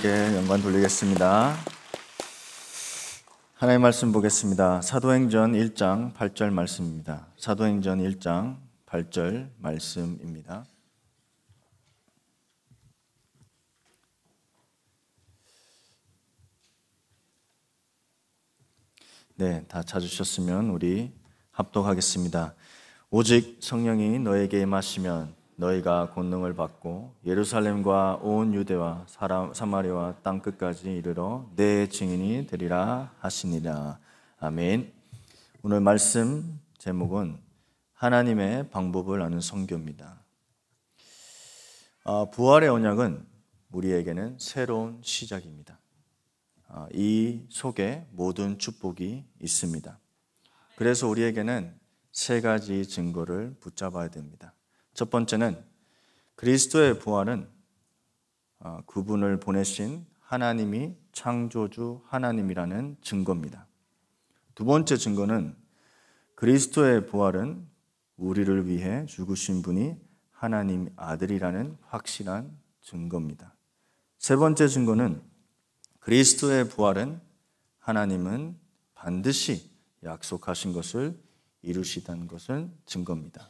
하나님께 영광 돌리겠습니다. 하나님 말씀 보겠습니다. 사도행전 1장 8절 말씀입니다. 사도행전 1장 8절 말씀입니다. 네, 다 찾으셨으면 우리 합독하겠습니다. 오직 성령이 너에게 임하시면 너희가 권능을 받고 예루살렘과 온 유대와 사람, 사마리와 땅 끝까지 이르러 내 증인이 되리라 하시니라. 아멘. 오늘 말씀 제목은 하나님의 방법을 아는 성교입니다. 아, 부활의 언약은 우리에게는 새로운 시작입니다. 아, 이 속에 모든 축복이 있습니다. 그래서 우리에게는 세 가지 증거를 붙잡아야 됩니다. 첫 번째는 그리스도의 부활은 어, 그분을 보내신 하나님이 창조주 하나님이라는 증거입니다. 두 번째 증거는 그리스도의 부활은 우리를 위해 죽으신 분이 하나님 아들이라는 확실한 증거입니다. 세 번째 증거는 그리스도의 부활은 하나님은 반드시 약속하신 것을 이루시다는 것을 증거입니다.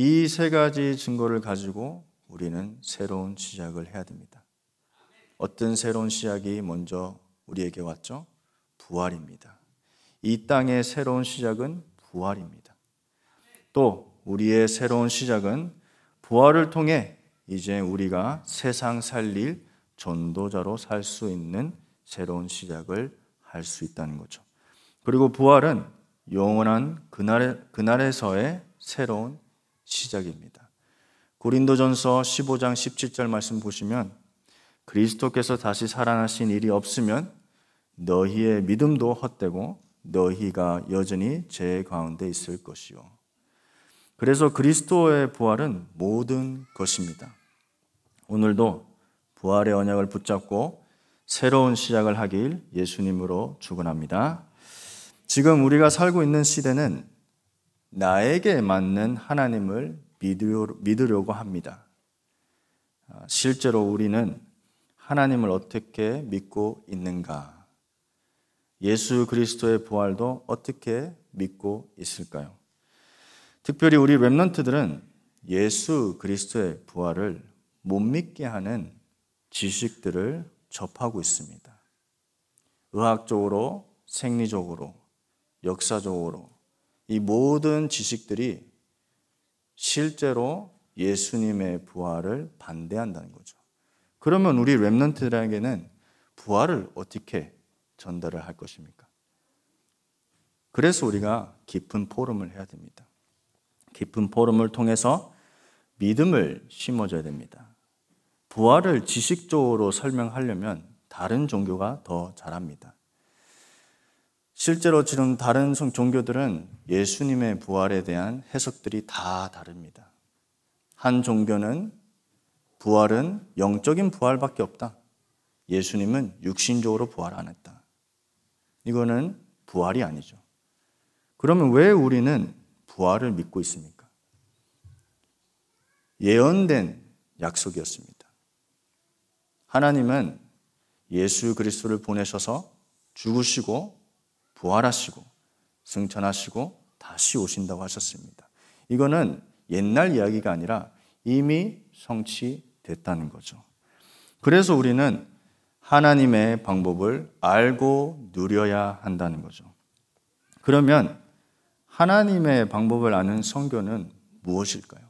이세 가지 증거를 가지고 우리는 새로운 시작을 해야 됩니다. 어떤 새로운 시작이 먼저 우리에게 왔죠? 부활입니다. 이 땅의 새로운 시작은 부활입니다. 또 우리의 새로운 시작은 부활을 통해 이제 우리가 세상 살릴 전도자로 살 수 있는 새로운 시작을 할 수 있다는 거죠. 그리고 부활은 영원한 그날 그날에서의 새로운 시작입니다. 고린도전서 15장 17절 말씀 보시면 그리스도께서 다시 살아나신 일이 없으면 너희의 믿음도 헛되고 너희가 여전히 죄 가운데 있을 것이요. 그래서 그리스도의 부활은 모든 것입니다. 오늘도 부활의 언약을 붙잡고 새로운 시작을 하길 예수님으로 축원합니다. 지금 우리가 살고 있는 시대는 나에게 맞는 하나님을 믿으려고 합니다. 아, 실제로 우리는 하나님을 어떻게 믿고 있는가? 예수 그리스도의 부활도 어떻게 믿고 있을까요? 특별히 우리 랩런트들은 예수 그리스도의 부활을 못 믿게 하는 지식들을 접하고 있습니다. 의학적으로, 생리적으로, 역사적으로, 이 모든 지식들이 실제로 예수님의 부활을 반대한다는 거죠. 그러면 우리 랩런트들에게는 부활을 어떻게 전달을 할 것입니까? 그래서 우리가 깊은 포럼을 해야 됩니다. 깊은 포럼을 통해서 믿음을 심어줘야 됩니다. 부활을 지식적으로 설명하려면 다른 종교가 더 잘합니다. 실제로 지금 다른 종교들은 예수님의 부활에 대한 해석들이 다 다릅니다. 한 종교는 부활은 영적인 부활밖에 없다. 예수님은 육신적으로 부활 안 했다. 이거는 부활이 아니죠. 그러면 왜 우리는 부활을 믿고 있습니까? 예언된 약속이었습니다. 하나님은 예수 그리스도를 보내셔서 죽으시고 부활하시고 승천하시고 다시 오신다고 하셨습니다. 이거는 옛날 이야기가 아니라 이미 성취됐다는 거죠. 그래서 우리는 하나님의 방법을 알고 누려야 한다는 거죠. 그러면 하나님의 방법을 아는 성교는 무엇일까요?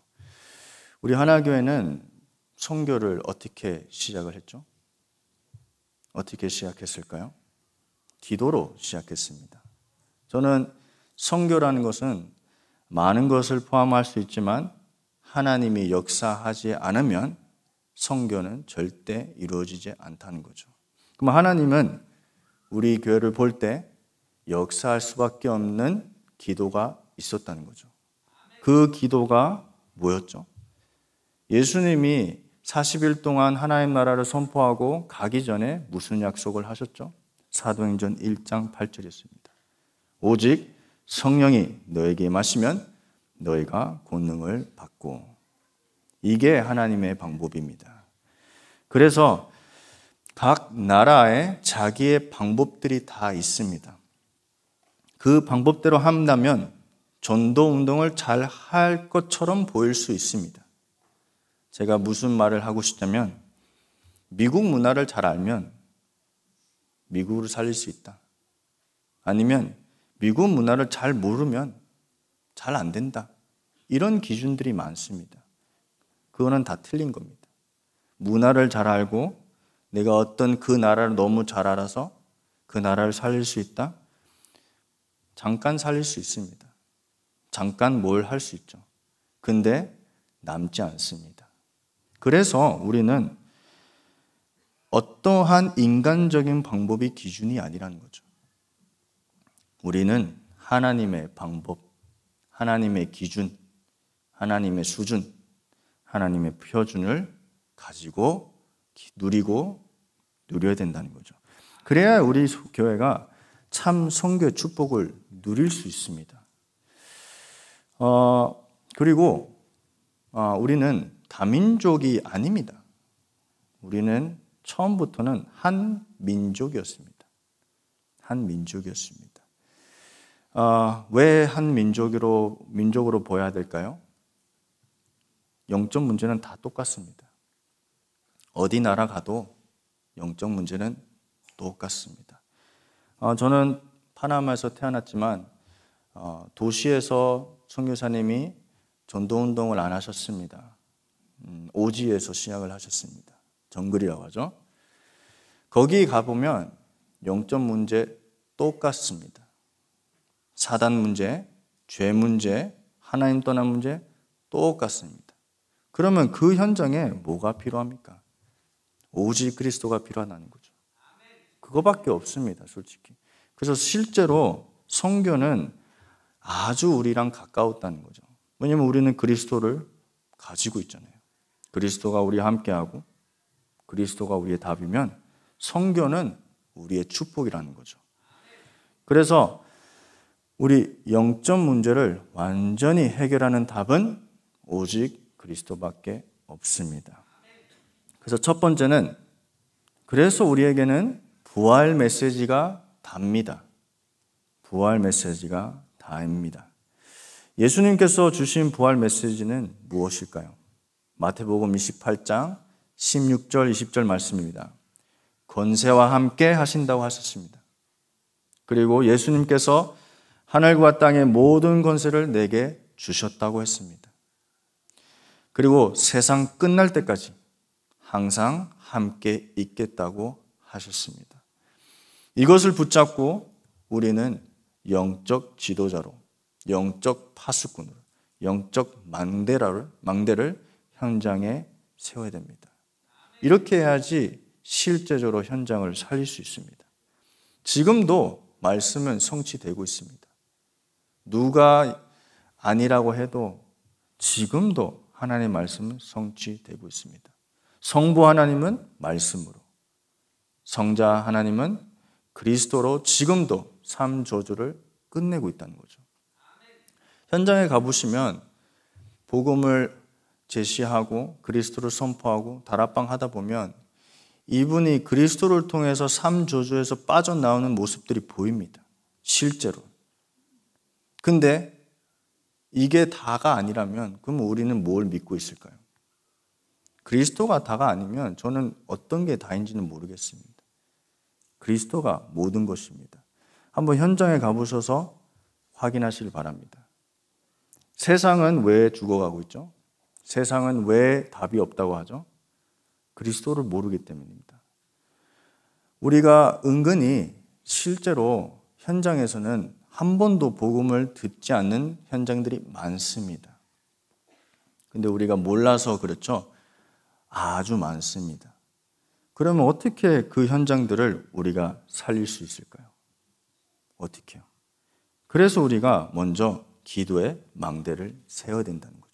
우리 하나교회는 성교를 어떻게 시작을 했죠? 어떻게 시작했을까요? 기도로 시작했습니다. 저는 성교라는 것은 많은 것을 포함할 수 있지만 하나님이 역사하지 않으면 성교는 절대 이루어지지 않다는 거죠. 그럼 하나님은 우리 교회를 볼 때 역사할 수밖에 없는 기도가 있었다는 거죠. 그 기도가 뭐였죠? 예수님이 40일 동안 하나님 나라를 선포하고 가기 전에 무슨 약속을 하셨죠? 사도행전 1장 8절이었습니다. 오직 성령이 너에게 마시면 너희가 권능을 받고 이게 하나님의 방법입니다. 그래서 각 나라에 자기의 방법들이 다 있습니다. 그 방법대로 한다면 전도 운동을 잘 할 것처럼 보일 수 있습니다. 제가 무슨 말을 하고 싶냐면 미국 문화를 잘 알면 미국을 살릴 수 있다. 아니면 미국 문화를 잘 모르면 잘 안 된다. 이런 기준들이 많습니다. 그거는 다 틀린 겁니다. 문화를 잘 알고 내가 어떤 그 나라를 너무 잘 알아서 그 나라를 살릴 수 있다? 잠깐 살릴 수 있습니다. 잠깐 뭘 할 수 있죠. 근데 남지 않습니다. 그래서 우리는 어떠한 인간적인 방법이 기준이 아니라는 거죠. 우리는 하나님의 방법, 하나님의 기준, 하나님의 수준, 하나님의 표준을 가지고 누리고 누려야 된다는 거죠. 그래야 우리 교회가 참 성교의 축복을 누릴 수 있습니다. 어, 그리고 어, 우리는 다민족이 아닙니다. 우리는 처음부터는 한 민족이었습니다. 한 민족이었습니다. 어, 아, 왜한 민족으로 민족으로 보여야 될까요? 영적 문제는 다 똑같습니다. 어디 나라 가도 영적 문제는 똑같습니다. 어, 저는 파나마에서 태어났지만 어, 도시에서 청교사님이 전도운동을 안 하셨습니다. 음, 오지에서 신약을 하셨습니다. 정글이라고 하죠. 거기 가보면 영점 문제 똑같습니다. 사단 문제, 죄 문제, 하나님 떠난 문제 똑같습니다. 그러면 그 현장에 뭐가 필요합니까? 오직 그리스도가 필요하다는 거죠. 그거밖에 없습니다, 솔직히. 그래서 실제로 성교는 아주 우리랑 가까웠다는 거죠. 왜냐면 우리는 그리스도를 가지고 있잖아요. 그리스도가 우리 함께하고 그리스도가 우리의 답이면 성교는 우리의 축복이라는 거죠. 그래서 우리 영점 문제를 완전히 해결하는 답은 오직 그리스도밖에 없습니다. 그래서 첫 번째는 그래서 우리에게는 부활 메시지가 답니다. 부활 메시지가 다입니다. 예수님께서 주신 부활 메시지는 무엇일까요? 마태복음 28장 16절, 20절 말씀입니다. 권세와 함께 하신다고 하셨습니다. 그리고 예수님께서 하늘과 땅의 모든 권세를 내게 주셨다고 했습니다. 그리고 세상 끝날 때까지 항상 함께 있겠다고 하셨습니다. 이것을 붙잡고 우리는 영적 지도자로, 영적 파수꾼으로, 영적 망대를, 망대를 현장에 세워야 됩니다. 이렇게 해야지 실제적으로 현장을 살릴 수 있습니다. 지금도 말씀은 성취되고 있습니다. 누가 아니라고 해도 지금도 하나님의 말씀은 성취되고 있습니다. 성부 하나님은 말씀으로, 성자 하나님은 그리스도로 지금도 삶 저주를 끝내고 있다는 거죠. 현장에 가보시면 복음을 제시하고 그리스도를 선포하고 다락방 하다 보면 이분이 그리스도를 통해서 삼조조에서 빠져나오는 모습들이 보입니다. 실제로. 근데 이게 다가 아니라면 그럼 우리는 뭘 믿고 있을까요? 그리스도가 다가 아니면 저는 어떤 게 다인지는 모르겠습니다. 그리스도가 모든 것입니다. 한번 현장에 가보셔서 확인하시길 바랍니다. 세상은 왜 죽어가고 있죠? 세상은 왜 답이 없다고 하죠? 그리스도를 모르기 때문입니다. 우리가 은근히 실제로 현장에서는 한 번도 복음을 듣지 않는 현장들이 많습니다. 근데 우리가 몰라서 그렇죠? 아주 많습니다. 그러면 어떻게 그 현장들을 우리가 살릴 수 있을까요? 어떻게요? 그래서 우리가 먼저 기도의 망대를 세워야 된다는 거예요.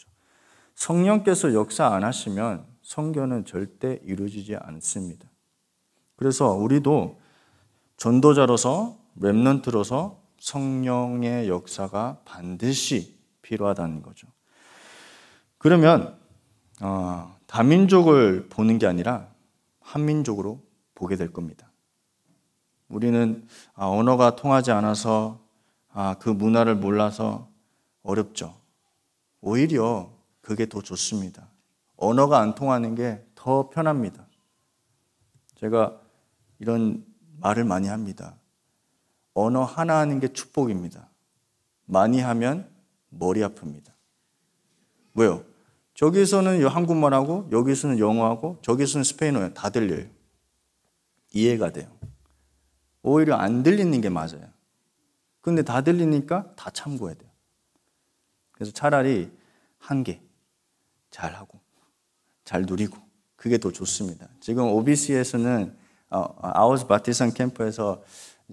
성령께서 역사 안 하시면 성교는 절대 이루어지지 않습니다. 그래서 우리도 전도자로서 랩런트로서 성령의 역사가 반드시 필요하다는 거죠. 그러면 어, 다민족을 보는 게 아니라 한민족으로 보게 될 겁니다. 우리는 아, 언어가 통하지 않아서 아, 그 문화를 몰라서 어렵죠. 오히려 그게 더 좋습니다. 언어가 안 통하는 게 더 편합니다. 제가 이런 말을 많이 합니다. 언어 하나 하는 게 축복입니다. 많이 하면 머리 아픕니다. 왜요? 저기서는 한국말하고 여기서는 영어하고 저기서는 스페인어예요. 다 들려요. 이해가 돼요. 오히려 안 들리는 게 맞아요. 근데 다 들리니까 다 참고해야 돼요. 그래서 차라리 한 개, 잘하고 잘 누리고 그게 더 좋습니다. 지금 OBC에서는 어, 아우스 바티산 캠프에서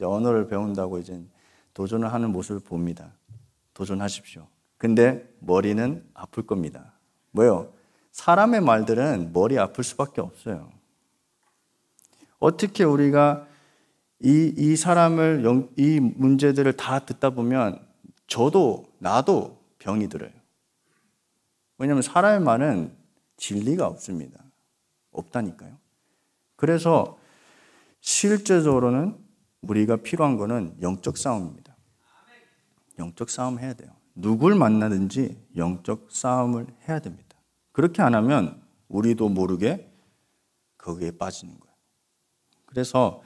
언어를 배운다고 이제 도전을 하는 모습을 봅니다. 도전하십시오. 근데 머리는 아플 겁니다. 왜요? 사람의 말들은 머리 아플 수밖에 없어요. 어떻게 우리가 이, 이 사람을, 이 문제들을 다 듣다 보면 저도, 나도 병이 들어요. 왜냐하면 사람의 말은 진리가 없습니다. 없다니까요. 그래서 실제적으로는 우리가 필요한 거는 영적 싸움입니다. 영적 싸움 해야 돼요. 누굴 만나든지 영적 싸움을 해야 됩니다. 그렇게 안 하면 우리도 모르게 거기에 빠지는 거예요. 그래서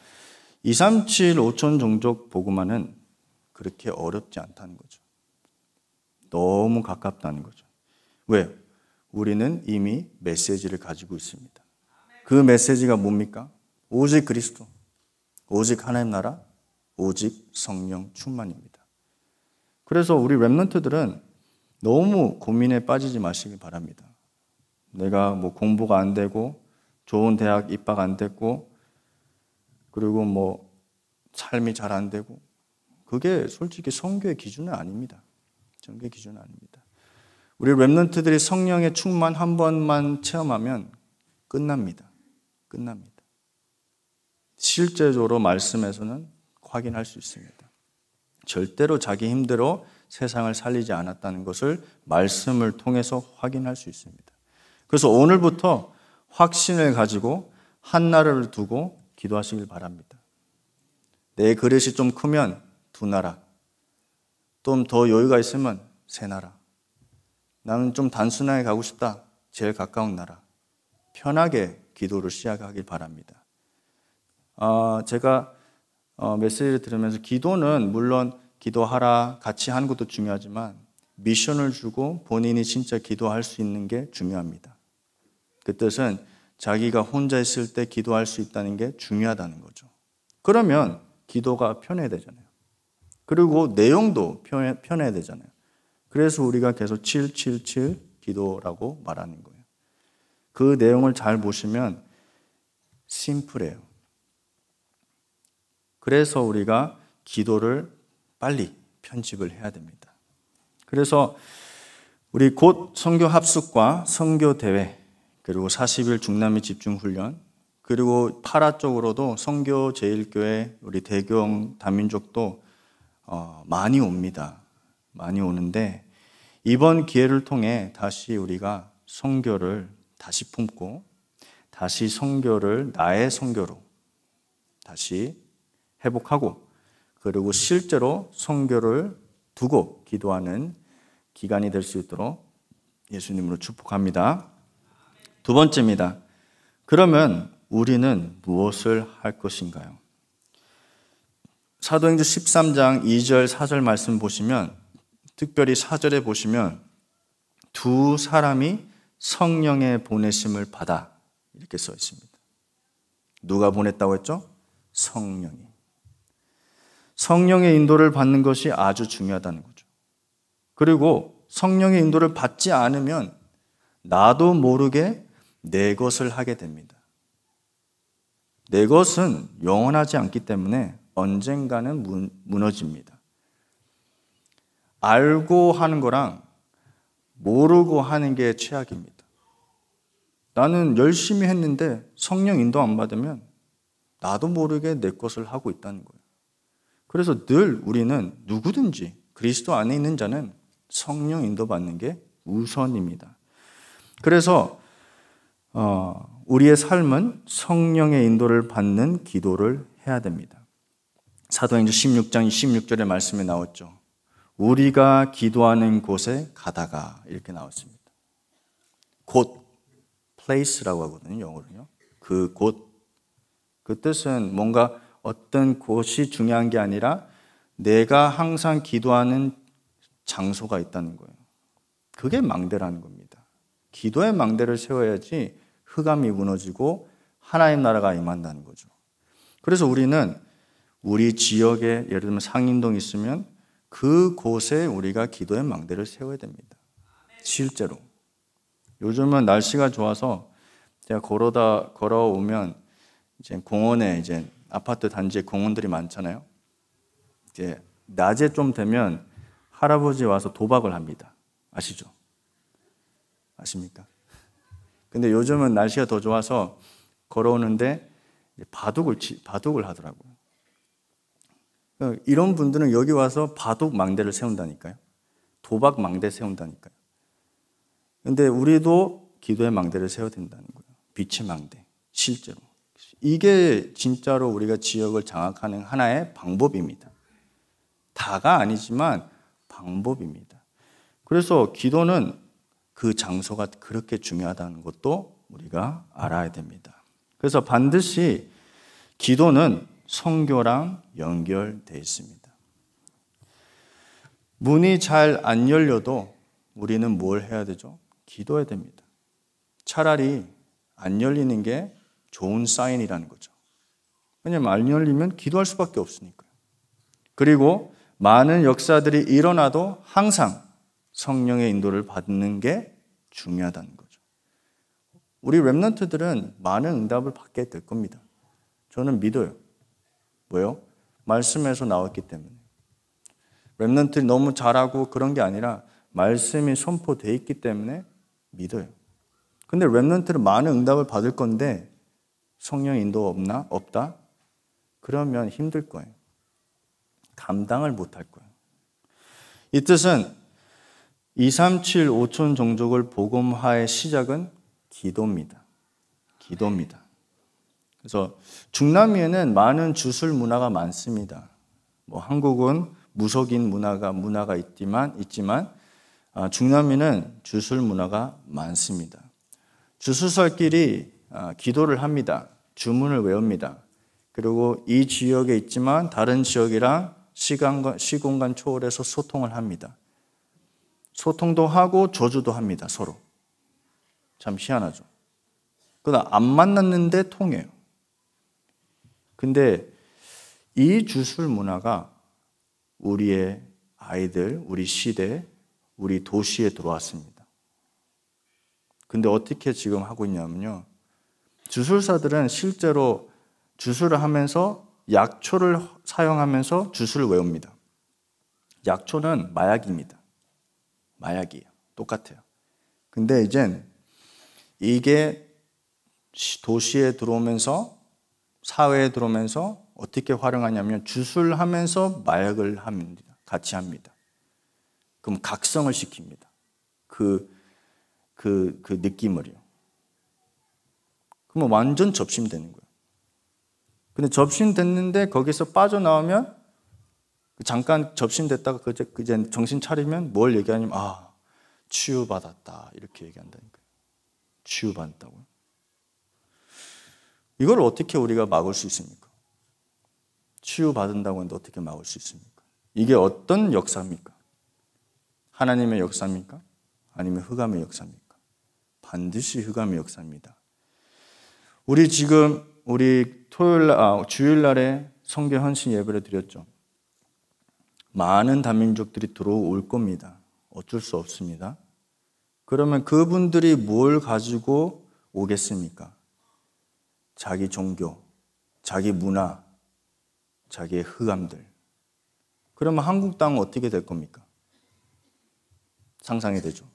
237 5천 종족 보고만은 그렇게 어렵지 않다는 거죠. 너무 가깝다는 거죠. 왜? 우리는 이미 메시지를 가지고 있습니다. 그 메시지가 뭡니까? 오직 그리스도, 오직 하나님 나라, 오직 성령 충만입니다. 그래서 우리 랩런트들은 너무 고민에 빠지지 마시기 바랍니다. 내가 뭐 공부가 안 되고 좋은 대학 입학 안 됐고 그리고 뭐 삶이 잘 안 되고 그게 솔직히 성교의 기준은 아닙니다. 성교의 기준은 아닙니다. 우리 랩런트들이 성령의 충만 한 번만 체험하면 끝납니다. 끝납니다. 실제적으로 말씀에서는 확인할 수 있습니다. 절대로 자기 힘대로 세상을 살리지 않았다는 것을 말씀을 통해서 확인할 수 있습니다. 그래서 오늘부터 확신을 가지고 한나라를 두고 기도하시길 바랍니다. 내 그릇이 좀 크면 두 나라, 좀 더 여유가 있으면 세 나라. 나는 좀 단순하게 가고 싶다. 제일 가까운 나라. 편하게 기도를 시작하길 바랍니다. 어, 제가 어, 메시지를 들으면서 기도는 물론 기도하라 같이 하는 것도 중요하지만 미션을 주고 본인이 진짜 기도할 수 있는 게 중요합니다. 그 뜻은 자기가 혼자 있을 때 기도할 수 있다는 게 중요하다는 거죠. 그러면 기도가 편해야 되잖아요. 그리고 내용도 편해, 편해야 되잖아요. 그래서 우리가 계속 777 기도라고 말하는 거예요. 그 내용을 잘 보시면 심플해요. 그래서 우리가 기도를 빨리 편집을 해야 됩니다. 그래서 우리 곧 성교 합숙과 성교 대회 그리고 40일 중남미 집중 훈련 그리고 파라 쪽으로도 성교 제일교회 우리 대경 단민족도 어, 많이 옵니다. 많이 오는데 이번 기회를 통해 다시 우리가 성교를 다시 품고 다시 성교를 나의 성교로 다시 회복하고 그리고 실제로 성교를 두고 기도하는 기간이 될 수 있도록 예수님으로 축복합니다. 두 번째입니다. 그러면 우리는 무엇을 할 것인가요? 사도행전 13장 2절 4절 말씀 보시면 특별히 사절에 보시면 두 사람이 성령의 보내심을 받아 이렇게 써 있습니다. 누가 보냈다고 했죠? 성령이. 성령의 인도를 받는 것이 아주 중요하다는 거죠. 그리고 성령의 인도를 받지 않으면 나도 모르게 내 것을 하게 됩니다. 내 것은 영원하지 않기 때문에 언젠가는 무너집니다. 알고 하는 거랑 모르고 하는 게 최악입니다. 나는 열심히 했는데 성령 인도 안 받으면 나도 모르게 내 것을 하고 있다는 거예요. 그래서 늘 우리는 누구든지 그리스도 안에 있는 자는 성령 인도받는 게 우선입니다. 그래서 어, 우리의 삶은 성령의 인도를 받는 기도를 해야 됩니다. 사도행전 16장 16절의 말씀이 나왔죠. 우리가 기도하는 곳에 가다가 이렇게 나왔습니다. 곳, place라고 하거든요, 영어로요. 그 곳. 그 뜻은 뭔가 어떤 곳이 중요한 게 아니라 내가 항상 기도하는 장소가 있다는 거예요. 그게 망대라는 겁니다. 기도의 망대를 세워야지 흑암이 무너지고 하나님 나라가 임한다는 거죠. 그래서 우리는 우리 지역에 예를 들면 상인동 있으면 그곳에 우리가 기도의 망대를 세워야 됩니다. 실제로. 요즘은 날씨가 좋아서 제가 걸어다 걸어오면 이제 공원에 이제 아파트 단지에 공원들이 많잖아요. 이제 낮에 좀 되면 할아버지 와서 도박을 합니다. 아시죠? 아십니까? 근데 요즘은 날씨가 더 좋아서 걸어오는데 바둑을 바둑을 하더라고요. 어, 이런 분들은 여기 와서 바둑 망대를 세운다니까요. 도박 망대 세운다니까요. 근데 우리도 기도의 망대를 세워야 된다는 거예요. 빛의 망대, 실제로. 이게 진짜로 우리가 지역을 장악하는 하나의 방법입니다. 다가 아니지만 방법입니다. 그래서 기도는 그 장소가 그렇게 중요하다는 것도 우리가 알아야 됩니다. 그래서 반드시 기도는 성교랑 연결되어 있습니다. 문이 잘 안 열려도 우리는 뭘 해야 되죠? 기도해야 됩니다. 차라리 안 열리는 게 좋은 사인이라는 거죠. 왜냐하면 안 열리면 기도할 수밖에 없으니까요. 그리고 많은 역사들이 일어나도 항상 성령의 인도를 받는 게 중요하다는 거죠. 우리 랩런트들은 많은 응답을 받게 될 겁니다. 저는 믿어요. 왜요? 말씀에서 나왔기 때문에. 랩런트를 너무 잘하고 그런 게 아니라 말씀이 선포돼 있기 때문에 믿어요. 근데 랩런트는 많은 응답을 받을 건데 성령 인도 없나? 없다? 그러면 힘들 거예요. 감당을 못할 거예요. 이 뜻은 2, 3, 7, 5천 종족을 복음화의 시작은 기도입니다. 기도입니다. 그래서 중남미에는 많은 주술 문화가 많습니다. 뭐 한국은 무속인 문화가 문화가 있지만 있지만 아, 중남미는 주술 문화가 많습니다. 주술사끼리 아, 기도를 합니다. 주문을 외웁니다. 그리고 이 지역에 있지만 다른 지역이랑 시간과 시공간 초월해서 소통을 합니다. 소통도 하고 저주도 합니다. 서로. 참 희한하죠. 그러다 안 만났는데 통해요. 근데 이 주술 문화가 우리의 아이들, 우리 시대, 우리 도시에 들어왔습니다. 근데 어떻게 지금 하고 있냐면요. 주술사들은 실제로 주술을 하면서 약초를 사용하면서 주술을 외웁니다. 약초는 마약입니다. 마약이에요. 똑같아요. 근데 이젠 이게 도시에 들어오면서 사회에 들어오면서 어떻게 활용하냐면 주술하면서 마약을 합니다. 같이 합니다. 그럼 각성을 시킵니다. 그, 그, 그 느낌을요. 그러면 완전 접심되는 거예요. 근데 접심됐는데 거기서 빠져나오면 그 잠깐 접심됐다가 그제, 그제 정신 차리면 뭘 얘기하냐면, 아, 치유받았다. 이렇게 얘기한다니까요. 치유받았다고요. 이걸 어떻게 우리가 막을 수 있습니까? 치유받은다고 하는데 어떻게 막을 수 있습니까? 이게 어떤 역사입니까? 하나님의 역사입니까? 아니면 흑암의 역사입니까? 반드시 흑암의 역사입니다. 우리 지금 우리 토요일 아, 주일 날에 성교 헌신 예배를 드렸죠. 많은 단민족들이 들어올 겁니다. 어쩔 수 없습니다. 그러면 그분들이 뭘 가지고 오겠습니까? 자기 종교, 자기 문화, 자기의 흑암들. 그러면 한국 땅은 어떻게 될 겁니까? 상상이 되죠.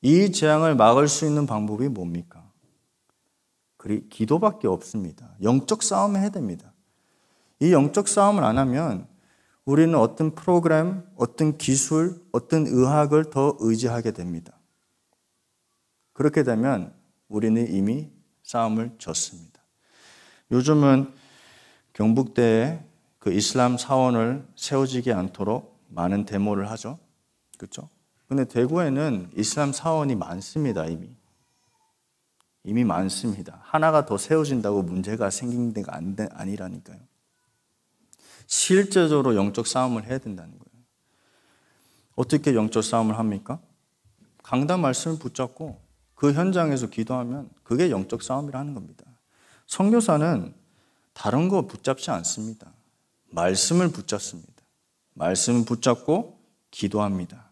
이 재앙을 막을 수 있는 방법이 뭡니까? 그리 기도밖에 없습니다. 영적 싸움을 해야 됩니다. 이 영적 싸움을 안 하면 우리는 어떤 프로그램, 어떤 기술, 어떤 의학을 더 의지하게 됩니다. 그렇게 되면 우리는 이미 싸움을 졌습니다. 요즘은 경북대에 그 이슬람 사원을 세워지지 않도록 많은 데모를 하죠. 그렇죠? 근데 대구에는 이슬람 사원이 많습니다, 이미. 이미 많습니다. 하나가 더 세워진다고 문제가 생긴 데가 안 되, 아니라니까요. 실제적으로 영적 싸움을 해야 된다는 거예요. 어떻게 영적 싸움을 합니까? 강단 말씀을 붙잡고 그 현장에서 기도하면 그게 영적 싸움이라는 겁니다. 성교사는 다른 거 붙잡지 않습니다. 말씀을 붙잡습니다. 말씀 붙잡고 기도합니다.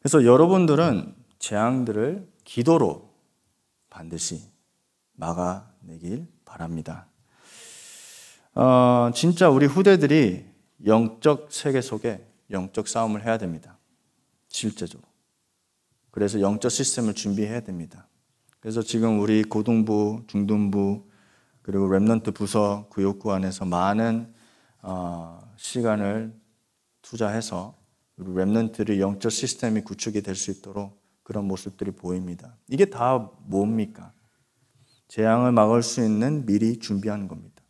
그래서 여러분들은 재앙들을 기도로 반드시 막아내길 바랍니다. 어, 진짜 우리 후대들이 영적 세계 속에 영적 싸움을 해야 됩니다. 실제적으로. 그래서 영적 시스템을 준비해야 됩니다. 그래서 지금 우리 고등부, 중등부 그리고 랩런트 부서 구역구 안에서 많은 어, 시간을 투자해서 우 랩런트를 영적 시스템이 구축이 될 수 있도록 그런 모습들이 보입니다. 이게 다 뭡니까? 재앙을 막을 수 있는 미리 준비하 겁니다.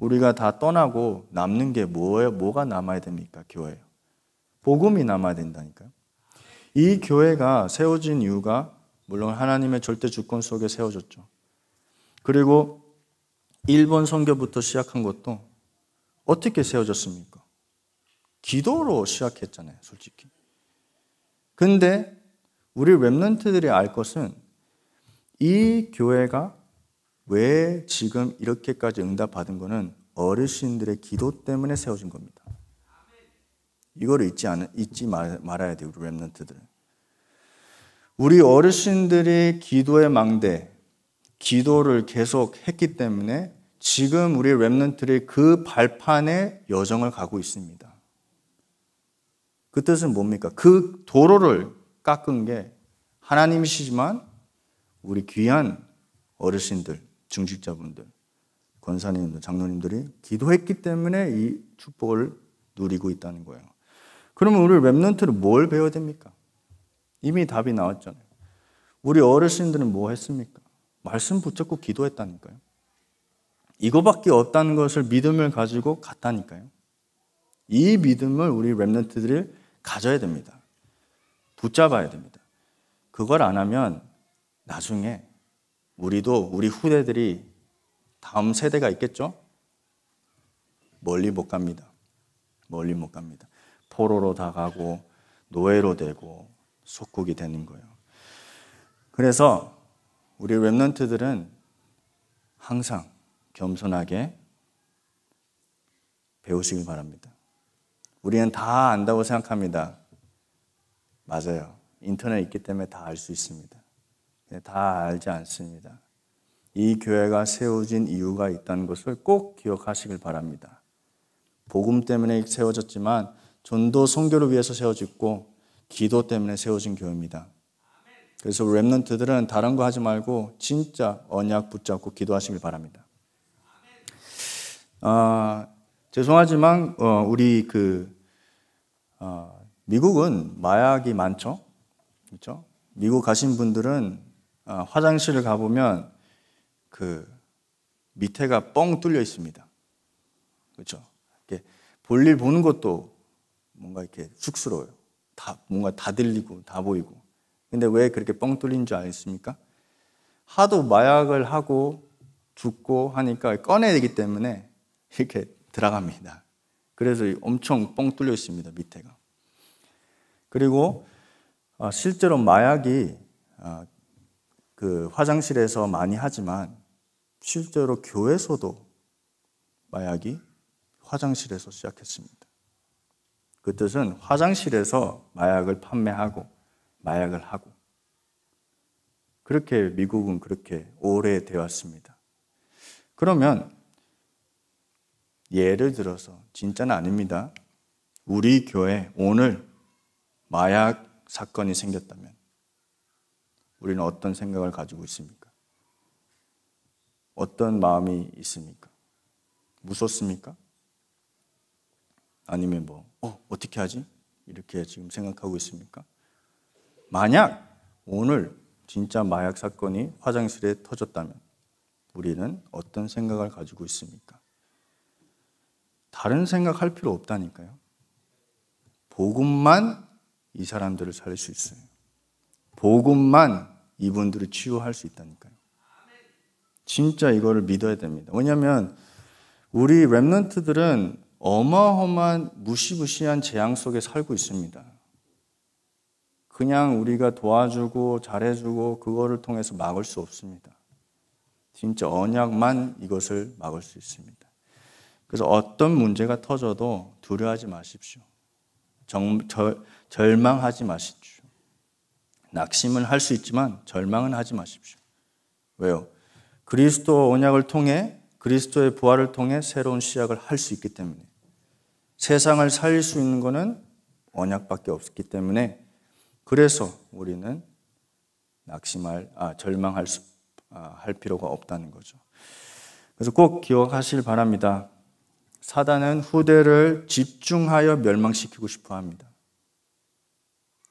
우리가 다 떠나고 남는 게 뭐예요? 뭐가 남아야 됩니까? 교회요. 복음이 남아야 된다니까요. 이 교회가 세워진 이유가 물론 하나님의 절대 주권 속에 세워졌죠. 그리고 일본 선교부터 시작한 것도 어떻게 세워졌습니까? 기도로 시작했잖아요, 솔직히. 근데 우리 랩런트들이 알 것은 이 교회가 왜 지금 이렇게까지 응답받은 거는 어르신들의 기도 때문에 세워진 겁니다. 이걸 잊지, 않, 잊지 말아야 돼요, 우리 랩런트들은. 우리 어르신들이 기도의 망대, 기도를 계속 했기 때문에 지금 우리 랩런트들이 그 발판에 여정을 가고 있습니다. 그 뜻은 뭡니까? 그 도로를 깎은 게 하나님이시지만 우리 귀한 어르신들, 중직자분들, 권사님들, 장로님들이 기도했기 때문에 이 축복을 누리고 있다는 거예요. 그러면 우리 랩런트는 뭘 배워야 됩니까? 이미 답이 나왔잖아요. 우리 어르신들은 뭐 했습니까? 말씀 붙잡고 기도했다니까요. 이거밖에 없다는 것을 믿음을 가지고 갔다니까요. 이 믿음을 우리 랩런트들이 가져야 됩니다. 붙잡아야 됩니다. 그걸 안 하면 나중에 우리도 우리 후대들이 다음 세대가 있겠죠? 멀리 못 갑니다. 멀리 못 갑니다. 포로로 다 가고 노예로 되고 속국이 되는 거예요. 그래서 우리 웹런트들은 항상 겸손하게 배우시길 바랍니다. 우리는 다 안다고 생각합니다. 맞아요. 인터넷 있기 때문에 다 알 수 있습니다. 다 알지 않습니다. 이 교회가 세워진 이유가 있다는 것을 꼭 기억하시길 바랍니다. 복음 때문에 세워졌지만 존도 성교를 위해서 세워졌고 기도 때문에 세워진 교회입니다. 그래서 랩런트들은 다른 거 하지 말고 진짜 언약 붙잡고 기도하시길 바랍니다. 아, 죄송하지만 어, 우리 그 어, 미국은 마약이 많죠, 그렇죠? 미국 가신 분들은 어, 화장실을 가 보면 그 밑에가 뻥 뚫려 있습니다, 그렇죠? 볼일 보는 것도 뭔가 이렇게 쑥스러워요. 다 뭔가 다 들리고 다 보이고. 근데 왜 그렇게 뻥 뚫린 줄 아십니까? 하도 마약을 하고 죽고 하니까 꺼내기 때문에 이렇게 들어갑니다. 그래서 엄청 뻥 뚫려 있습니다, 밑에가. 그리고 아, 실제로 마약이 아, 그 화장실에서 많이 하지만 실제로 교회에서도 마약이 화장실에서 시작했습니다. 그 뜻은 화장실에서 마약을 판매하고 마약을 하고 그렇게 미국은 그렇게 오래 되었습니다. 그러면 예를 들어서 진짜는 아닙니다. 우리 교회 오늘 마약 사건이 생겼다면 우리는 어떤 생각을 가지고 있습니까? 어떤 마음이 있습니까? 무섭습니까? 아니면 뭐, 어, 어떻게 하지? 이렇게 지금 생각하고 있습니까? 만약 오늘 진짜 마약 사건이 화장실에 터졌다면 우리는 어떤 생각을 가지고 있습니까? 다른 생각할 필요 없다니까요. 복음만 이 사람들을 살릴 수 있어요. 복음만 이분들을 치유할 수 있다니까요. 진짜 이거를 믿어야 됩니다. 왜냐하면 우리 랩런트들은 어마어마한 무시무시한 재앙 속에 살고 있습니다. 그냥 우리가 도와주고 잘해주고 그거를 통해서 막을 수 없습니다. 진짜 언약만 이것을 막을 수 있습니다. 그래서 어떤 문제가 터져도 두려워하지 마십시오. 정, 절, 절망하지 마십시오. 낙심은 할 수 있지만 절망은 하지 마십시오. 왜요? 그리스도 언약을 통해 그리스도의 부활을 통해 새로운 시작을 할 수 있기 때문에 세상을 살릴 수 있는 것은 언약밖에 없기 때문에 그래서 우리는 낙심할 아, 절망할 수, 아, 할 필요가 없다는 거죠. 그래서 꼭 기억하실 바랍니다. 사단은 후대를 집중하여 멸망시키고 싶어 합니다.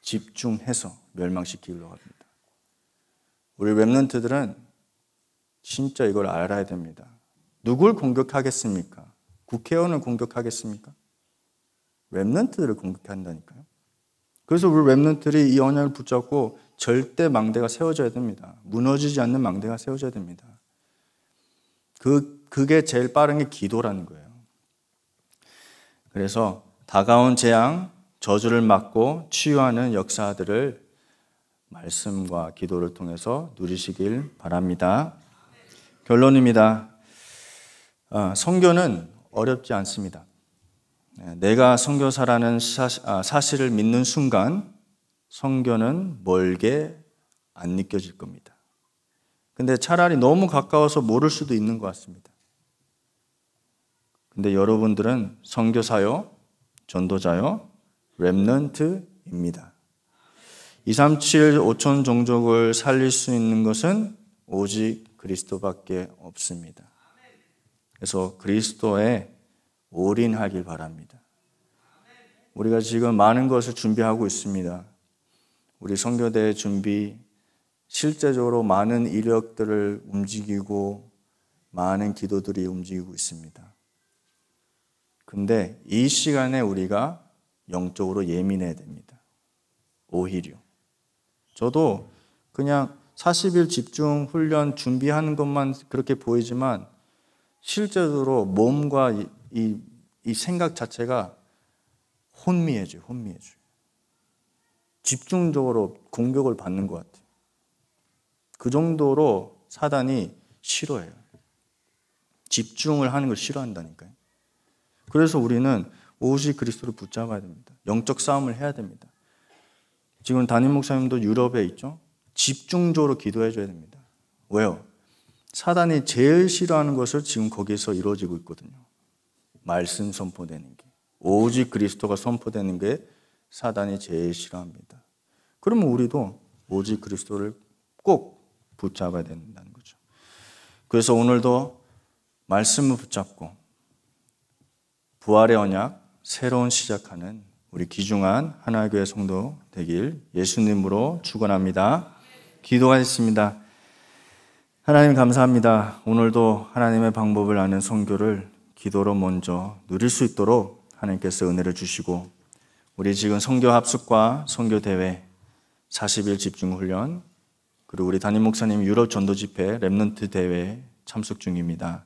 집중해서 멸망시키려고 합니다. 우리 웹런트들은 진짜 이걸 알아야 됩니다. 누굴 공격하겠습니까? 국회의원을 공격하겠습니까? 웹런트들을 공격한다니까요. 그래서 우리 웹런트들이 이 언약을 붙잡고 절대 망대가 세워져야 됩니다. 무너지지 않는 망대가 세워져야 됩니다. 그, 그게 제일 빠른 게 기도라는 거예요. 그래서 다가온 재앙, 저주를 막고 치유하는 역사들을 말씀과 기도를 통해서 누리시길 바랍니다. 결론입니다. 아, 성교는 어렵지 않습니다. 네, 내가 선교사라는 아, 사실을 믿는 순간 선교는 멀게 안 느껴질 겁니다. 근데 차라리 너무 가까워서 모를 수도 있는 것 같습니다. 근데 여러분들은 선교사요, 전도자요, 랩넌트입니다. 237 5천 종족을 살릴 수 있는 것은 오직 그리스도밖에 없습니다. 그래서 그리스도의 올인하길 바랍니다. 우리가 지금 많은 것을 준비하고 있습니다. 우리 성교대 준비, 실제적으로 많은 인력들을 움직이고 많은 기도들이 움직이고 있습니다. 근데 이 시간에 우리가 영적으로 예민해야 됩니다. 오히려. 저도 그냥 40일 집중 훈련 준비하는 것만 그렇게 보이지만 실제적으로 몸과 이, 이 생각 자체가 혼미해져요, 혼미해져요. 집중적으로 공격을 받는 것 같아요. 그 정도로 사단이 싫어해요. 집중을 하는 걸 싫어한다니까요. 그래서 우리는 오직 그리스도를 붙잡아야 됩니다. 영적 싸움을 해야 됩니다. 지금 담임 목사님도 유럽에 있죠. 집중적으로 기도해 줘야 됩니다. 왜요? 사단이 제일 싫어하는 것을 지금 거기서 이루어지고 있거든요. 말씀 선포되는 게 오직 그리스도가 선포되는 게 사단이 제일 싫어합니다. 그러면 우리도 오직 그리스도를 꼭 붙잡아야 된다는 거죠. 그래서 오늘도 말씀을 붙잡고 부활의 언약 새로운 시작하는 우리 귀중한 하나교회 성도 되길 예수님으로 축원합니다. 기도하겠습니다. 하나님 감사합니다. 오늘도 하나님의 방법을 아는 성교를 기도로 먼저 누릴 수 있도록 하나님께서 은혜를 주시고 우리 지금 성교 합숙과 성교 대회 40일 집중 훈련 그리고 우리 담임 목사님 유럽 전도 집회 랩넌트 대회 참석 중입니다.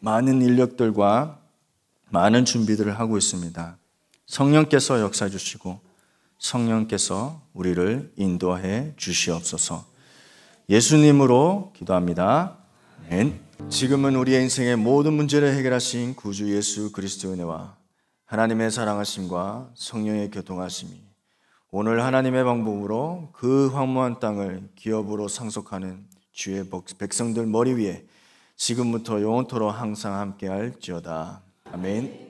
많은 인력들과 많은 준비들을 하고 있습니다. 성령께서 역사 주시고 성령께서 우리를 인도해 주시옵소서. 예수님으로 기도합니다. 아멘. 지금은 우리의 인생의 모든 문제를 해결하신 구주 예수 그리스도의 은혜와 하나님의 사랑하심과 성령의 교통하심이 오늘 하나님의 방법으로 그 황무한 땅을 기업으로 상속하는 주의 백성들 머리 위에 지금부터 영원토로 항상 함께할지어다. 아멘.